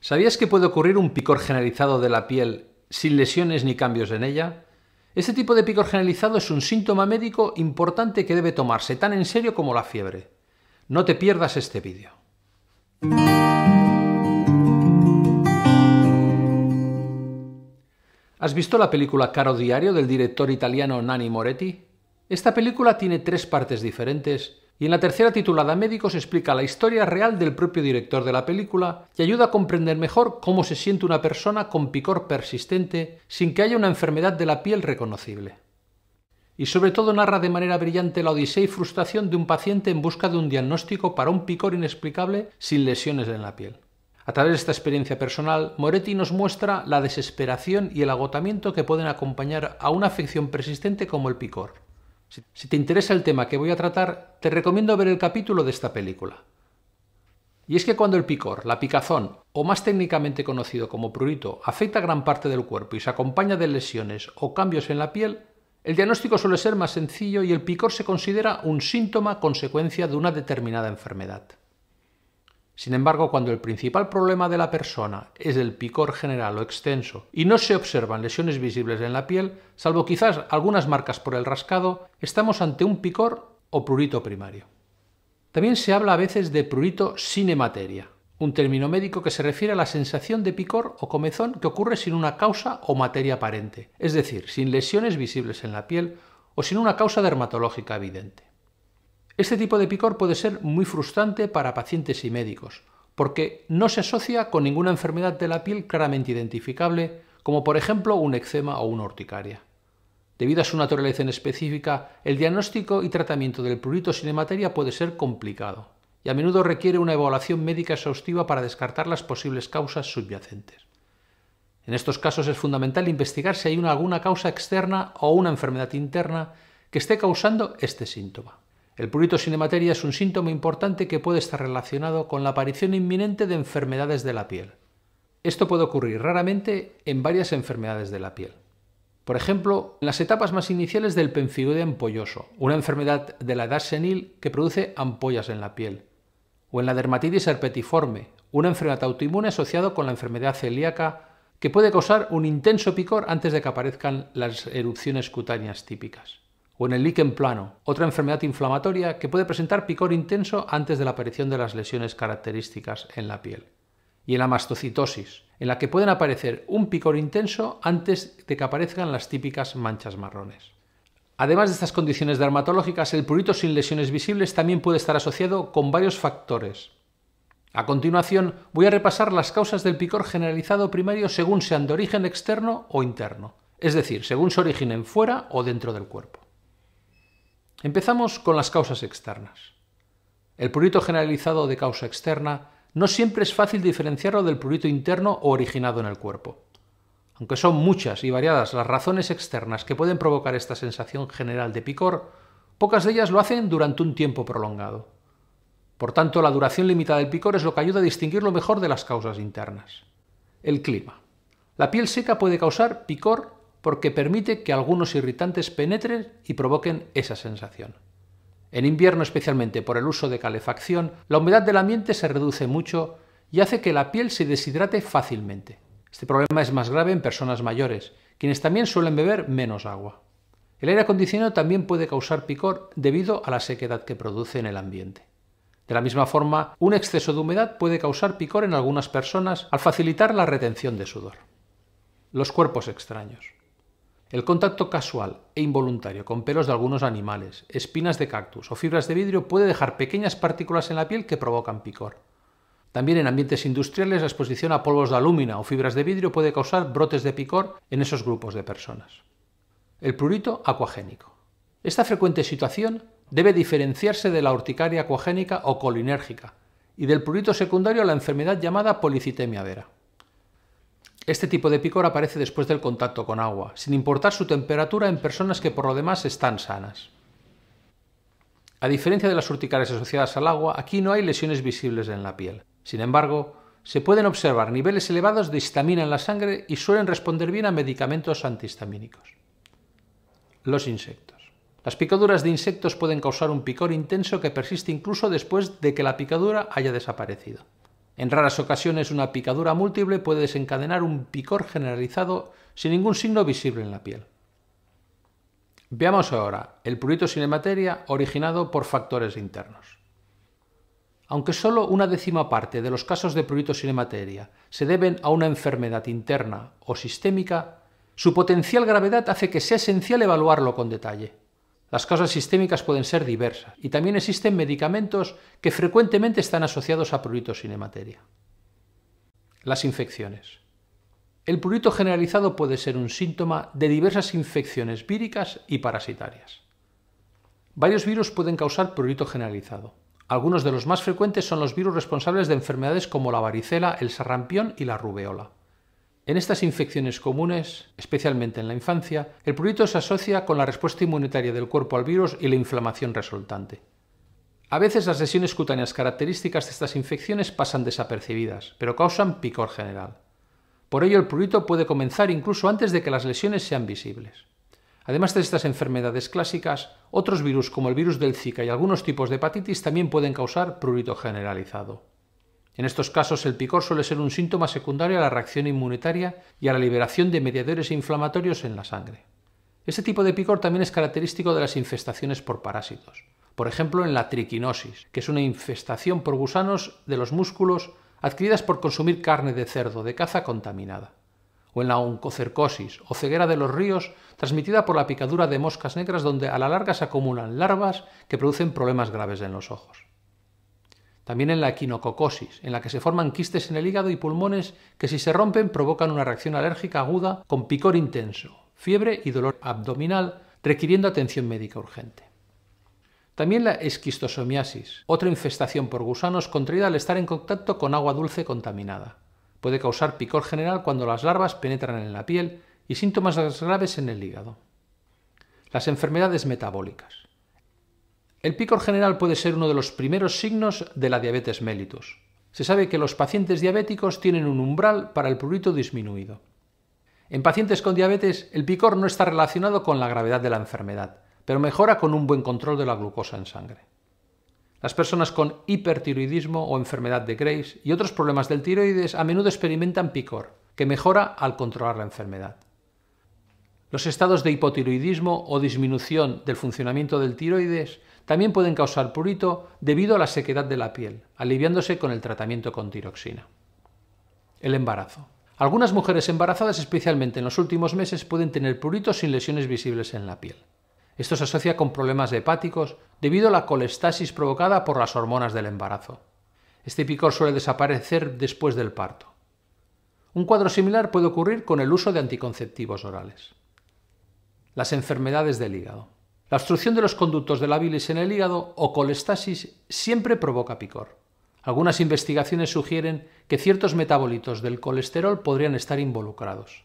¿Sabías que puede ocurrir un picor generalizado de la piel sin lesiones ni cambios en ella? Este tipo de picor generalizado es un síntoma médico importante que debe tomarse tan en serio como la fiebre. No te pierdas este vídeo. ¿Has visto la película Caro Diario del director italiano Nanni Moretti? Esta película tiene tres partes diferentes y en la tercera titulada Médicos explica la historia real del propio director de la película y ayuda a comprender mejor cómo se siente una persona con picor persistente sin que haya una enfermedad de la piel reconocible. Y sobre todo narra de manera brillante la odisea y frustración de un paciente en busca de un diagnóstico para un picor inexplicable sin lesiones en la piel. A través de esta experiencia personal, Moretti nos muestra la desesperación y el agotamiento que pueden acompañar a una afección persistente como el picor si te interesa el tema que voy a tratar, te recomiendo ver el capítulo de esta película. Y es que cuando el picor, la picazón, o más técnicamente conocido como prurito, afecta gran parte del cuerpo y se acompaña de lesiones o cambios en la piel, el diagnóstico suele ser más sencillo y el picor se considera un síntoma consecuencia de una determinada enfermedad. Sin embargo, cuando el principal problema de la persona es el picor general o extenso y no se observan lesiones visibles en la piel, salvo quizás algunas marcas por el rascado, estamos ante un picor o prurito primario. También se habla a veces de prurito materia, un término médico que se refiere a la sensación de picor o comezón que ocurre sin una causa o materia aparente, es decir, sin lesiones visibles en la piel o sin una causa dermatológica evidente. Este tipo de picor puede ser muy frustrante para pacientes y médicos, porque no se asocia con ninguna enfermedad de la piel claramente identificable, como por ejemplo un eczema o una urticaria. Debido a su naturaleza en específica, el diagnóstico y tratamiento del prurito sin materia puede ser complicado y a menudo requiere una evaluación médica exhaustiva para descartar las posibles causas subyacentes. En estos casos es fundamental investigar si hay alguna causa externa o una enfermedad interna que esté causando este síntoma. El purito sin es un síntoma importante que puede estar relacionado con la aparición inminente de enfermedades de la piel. Esto puede ocurrir raramente en varias enfermedades de la piel. Por ejemplo, en las etapas más iniciales del penfiguide ampolloso, una enfermedad de la edad senil que produce ampollas en la piel, o en la dermatitis herpetiforme, una enfermedad autoinmune asociada con la enfermedad celíaca que puede causar un intenso picor antes de que aparezcan las erupciones cutáneas típicas o en el líquen plano, otra enfermedad inflamatoria que puede presentar picor intenso antes de la aparición de las lesiones características en la piel. Y en la mastocitosis, en la que pueden aparecer un picor intenso antes de que aparezcan las típicas manchas marrones. Además de estas condiciones dermatológicas, el prurito sin lesiones visibles también puede estar asociado con varios factores. A continuación, voy a repasar las causas del picor generalizado primario según sean de origen externo o interno, es decir, según se originen fuera o dentro del cuerpo. Empezamos con las causas externas. El prurito generalizado de causa externa no siempre es fácil diferenciarlo del prurito interno o originado en el cuerpo. Aunque son muchas y variadas las razones externas que pueden provocar esta sensación general de picor, pocas de ellas lo hacen durante un tiempo prolongado. Por tanto, la duración limitada del picor es lo que ayuda a distinguirlo mejor de las causas internas. El clima. La piel seca puede causar picor porque permite que algunos irritantes penetren y provoquen esa sensación. En invierno, especialmente por el uso de calefacción, la humedad del ambiente se reduce mucho y hace que la piel se deshidrate fácilmente. Este problema es más grave en personas mayores, quienes también suelen beber menos agua. El aire acondicionado también puede causar picor debido a la sequedad que produce en el ambiente. De la misma forma, un exceso de humedad puede causar picor en algunas personas al facilitar la retención de sudor. Los cuerpos extraños. El contacto casual e involuntario con pelos de algunos animales, espinas de cactus o fibras de vidrio puede dejar pequeñas partículas en la piel que provocan picor. También en ambientes industriales la exposición a polvos de alúmina o fibras de vidrio puede causar brotes de picor en esos grupos de personas. El prurito acuagénico. Esta frecuente situación debe diferenciarse de la urticaria acuagénica o colinérgica y del prurito secundario a la enfermedad llamada policitemia este tipo de picor aparece después del contacto con agua, sin importar su temperatura en personas que por lo demás están sanas. A diferencia de las urticarias asociadas al agua, aquí no hay lesiones visibles en la piel. Sin embargo, se pueden observar niveles elevados de histamina en la sangre y suelen responder bien a medicamentos antihistamínicos. Los insectos. Las picaduras de insectos pueden causar un picor intenso que persiste incluso después de que la picadura haya desaparecido. En raras ocasiones una picadura múltiple puede desencadenar un picor generalizado sin ningún signo visible en la piel. Veamos ahora el prurito sin materia originado por factores internos. Aunque solo una décima parte de los casos de prurito sin materia se deben a una enfermedad interna o sistémica, su potencial gravedad hace que sea esencial evaluarlo con detalle. Las causas sistémicas pueden ser diversas y también existen medicamentos que frecuentemente están asociados a prurito sin hemateria. Las infecciones. El prurito generalizado puede ser un síntoma de diversas infecciones víricas y parasitarias. Varios virus pueden causar prurito generalizado. Algunos de los más frecuentes son los virus responsables de enfermedades como la varicela, el sarampión y la rubeola. En estas infecciones comunes, especialmente en la infancia, el prurito se asocia con la respuesta inmunitaria del cuerpo al virus y la inflamación resultante. A veces las lesiones cutáneas características de estas infecciones pasan desapercibidas, pero causan picor general. Por ello, el prurito puede comenzar incluso antes de que las lesiones sean visibles. Además de estas enfermedades clásicas, otros virus como el virus del Zika y algunos tipos de hepatitis también pueden causar prurito generalizado. En estos casos, el picor suele ser un síntoma secundario a la reacción inmunitaria y a la liberación de mediadores inflamatorios en la sangre. Este tipo de picor también es característico de las infestaciones por parásitos, por ejemplo en la triquinosis, que es una infestación por gusanos de los músculos adquiridas por consumir carne de cerdo de caza contaminada, o en la oncocercosis o ceguera de los ríos transmitida por la picadura de moscas negras donde a la larga se acumulan larvas que producen problemas graves en los ojos también en la equinococosis, en la que se forman quistes en el hígado y pulmones que si se rompen provocan una reacción alérgica aguda con picor intenso, fiebre y dolor abdominal, requiriendo atención médica urgente. También la esquistosomiasis, otra infestación por gusanos contraída al estar en contacto con agua dulce contaminada. Puede causar picor general cuando las larvas penetran en la piel y síntomas graves en el hígado. Las enfermedades metabólicas. El picor general puede ser uno de los primeros signos de la diabetes mellitus. Se sabe que los pacientes diabéticos tienen un umbral para el prurito disminuido. En pacientes con diabetes, el picor no está relacionado con la gravedad de la enfermedad, pero mejora con un buen control de la glucosa en sangre. Las personas con hipertiroidismo o enfermedad de Graves y otros problemas del tiroides a menudo experimentan picor, que mejora al controlar la enfermedad. Los estados de hipotiroidismo o disminución del funcionamiento del tiroides también pueden causar prurito debido a la sequedad de la piel, aliviándose con el tratamiento con tiroxina. El embarazo. Algunas mujeres embarazadas, especialmente en los últimos meses, pueden tener prurito sin lesiones visibles en la piel. Esto se asocia con problemas hepáticos debido a la colestasis provocada por las hormonas del embarazo. Este picor suele desaparecer después del parto. Un cuadro similar puede ocurrir con el uso de anticonceptivos orales las enfermedades del hígado. La obstrucción de los conductos de la bilis en el hígado o colestasis siempre provoca picor. Algunas investigaciones sugieren que ciertos metabolitos del colesterol podrían estar involucrados.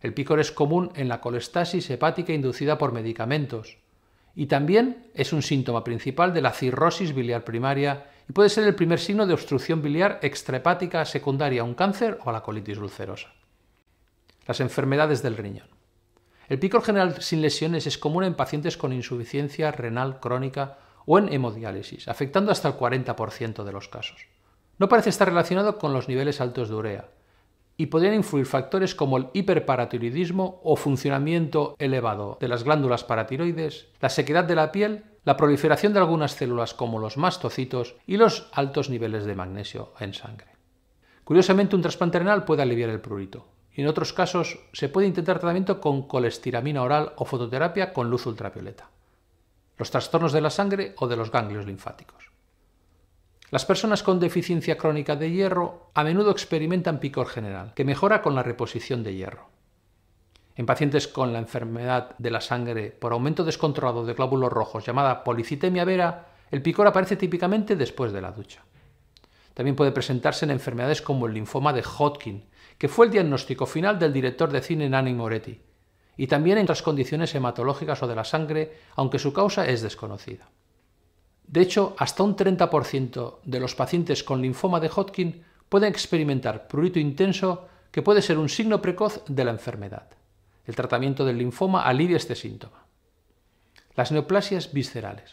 El picor es común en la colestasis hepática inducida por medicamentos y también es un síntoma principal de la cirrosis biliar primaria y puede ser el primer signo de obstrucción biliar extrahepática secundaria a un cáncer o a la colitis ulcerosa. Las enfermedades del riñón. El picor general sin lesiones es común en pacientes con insuficiencia renal crónica o en hemodiálisis, afectando hasta el 40% de los casos. No parece estar relacionado con los niveles altos de urea y podrían influir factores como el hiperparatiroidismo o funcionamiento elevado de las glándulas paratiroides, la sequedad de la piel, la proliferación de algunas células como los mastocitos y los altos niveles de magnesio en sangre. Curiosamente, un trasplante renal puede aliviar el prurito, en otros casos se puede intentar tratamiento con colestiramina oral o fototerapia con luz ultravioleta. Los trastornos de la sangre o de los ganglios linfáticos. Las personas con deficiencia crónica de hierro a menudo experimentan picor general, que mejora con la reposición de hierro. En pacientes con la enfermedad de la sangre por aumento descontrolado de glóbulos rojos llamada policitemia vera, el picor aparece típicamente después de la ducha. También puede presentarse en enfermedades como el linfoma de Hodgkin, que fue el diagnóstico final del director de cine Nanni Moretti, y también en otras condiciones hematológicas o de la sangre, aunque su causa es desconocida. De hecho, hasta un 30% de los pacientes con linfoma de Hodgkin pueden experimentar prurito intenso que puede ser un signo precoz de la enfermedad. El tratamiento del linfoma alivia este síntoma. Las neoplasias viscerales.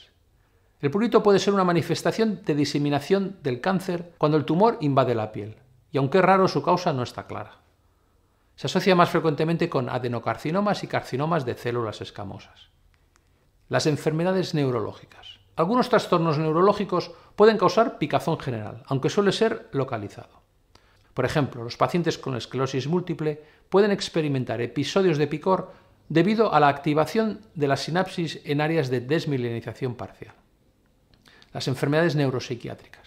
El prurito puede ser una manifestación de diseminación del cáncer cuando el tumor invade la piel y aunque raro su causa no está clara. Se asocia más frecuentemente con adenocarcinomas y carcinomas de células escamosas. Las enfermedades neurológicas. Algunos trastornos neurológicos pueden causar picazón general, aunque suele ser localizado. Por ejemplo, los pacientes con esclerosis múltiple pueden experimentar episodios de picor debido a la activación de la sinapsis en áreas de desmilenización parcial. Las enfermedades neuropsiquiátricas.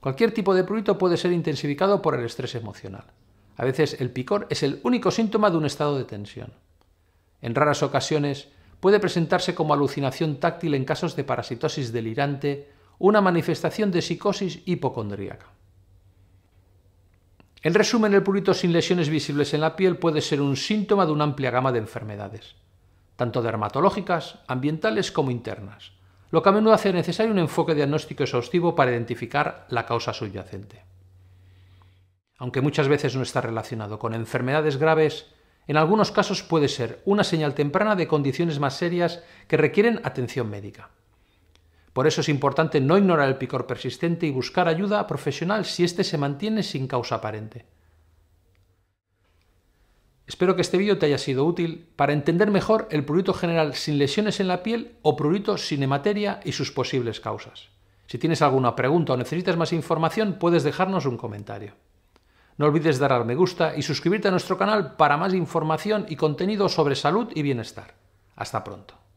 Cualquier tipo de prurito puede ser intensificado por el estrés emocional. A veces el picor es el único síntoma de un estado de tensión. En raras ocasiones puede presentarse como alucinación táctil en casos de parasitosis delirante, una manifestación de psicosis hipocondríaca. En resumen, el prurito sin lesiones visibles en la piel puede ser un síntoma de una amplia gama de enfermedades, tanto dermatológicas, ambientales como internas, lo que a menudo hace necesario un enfoque diagnóstico exhaustivo para identificar la causa subyacente. Aunque muchas veces no está relacionado con enfermedades graves, en algunos casos puede ser una señal temprana de condiciones más serias que requieren atención médica. Por eso es importante no ignorar el picor persistente y buscar ayuda profesional si éste se mantiene sin causa aparente. Espero que este vídeo te haya sido útil para entender mejor el prurito general sin lesiones en la piel o prurito sin hemateria y sus posibles causas. Si tienes alguna pregunta o necesitas más información, puedes dejarnos un comentario. No olvides dar al me gusta y suscribirte a nuestro canal para más información y contenido sobre salud y bienestar. Hasta pronto.